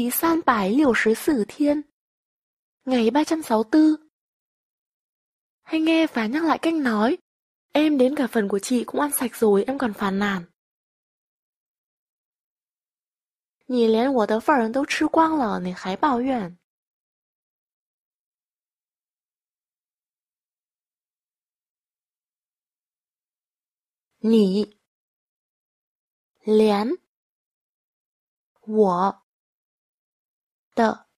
第三百六十四 thiên Ngày 364 Hay nghe và nhắc lại cách nói Em đến cả phần của chị cũng ăn sạch rồi em còn phản nản 你连我的份都吃光了，你还抱怨？你连我的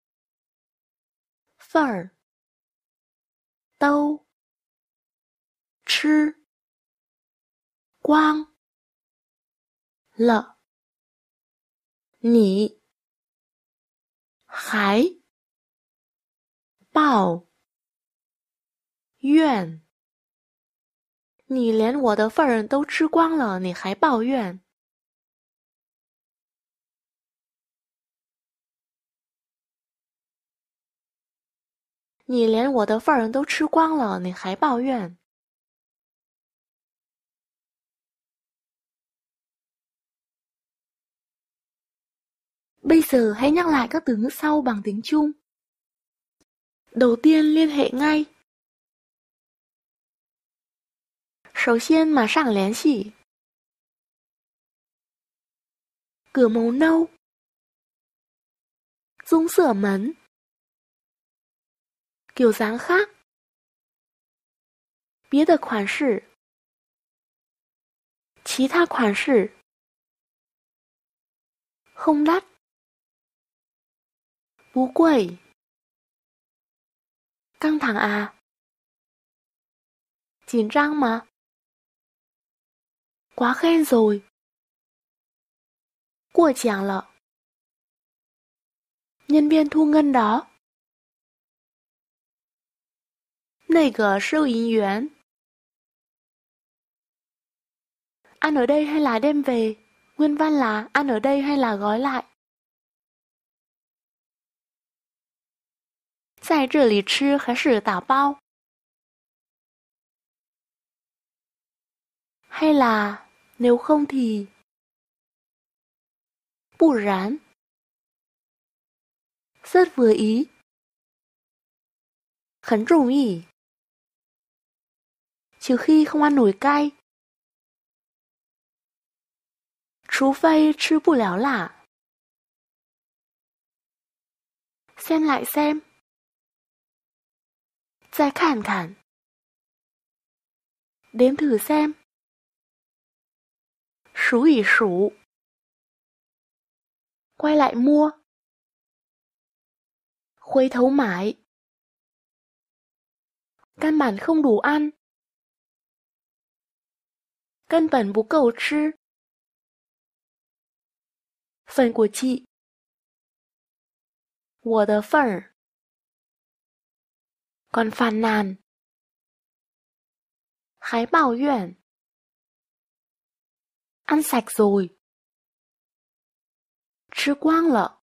份儿都吃光了，你还抱怨？你连我的份儿都吃光了，你还抱怨？你连我的份都吃光了，你还抱怨 Bây giờ hãy nhắc lại các từ ngữ sau bằng tiếng Trung. Đầu tiên liên hệ ngay. tiên liên 首先马上联系。Cửa màu nâu. Dung sở mấn. 有啥哈？别的款式？其他款式？空荡？不鬼？căng thẳng à？紧张嘛？quá khen rồi？过奖了。nhân viên thu ngân đó？那个收银员。Ăn ở đây hay là đem về? Nguyên văn là ăn ở đây hay là gói lại? 在这里吃还是打包？hay là nếu không thì bù rán rất vừa ý khấn trùng ý trừ khi không ăn nổi cay. Trú phây chứ bù léo lả. Xem lại xem. Giải khản khản. Đếm thử xem. Sú ỉ sú. Quay lại mua. Khuấy thấu mãi. Căn bản không đủ ăn. 根本不够吃，分过七，我的份儿，管饭难，还抱怨，ăn sạch rồi，吃光了。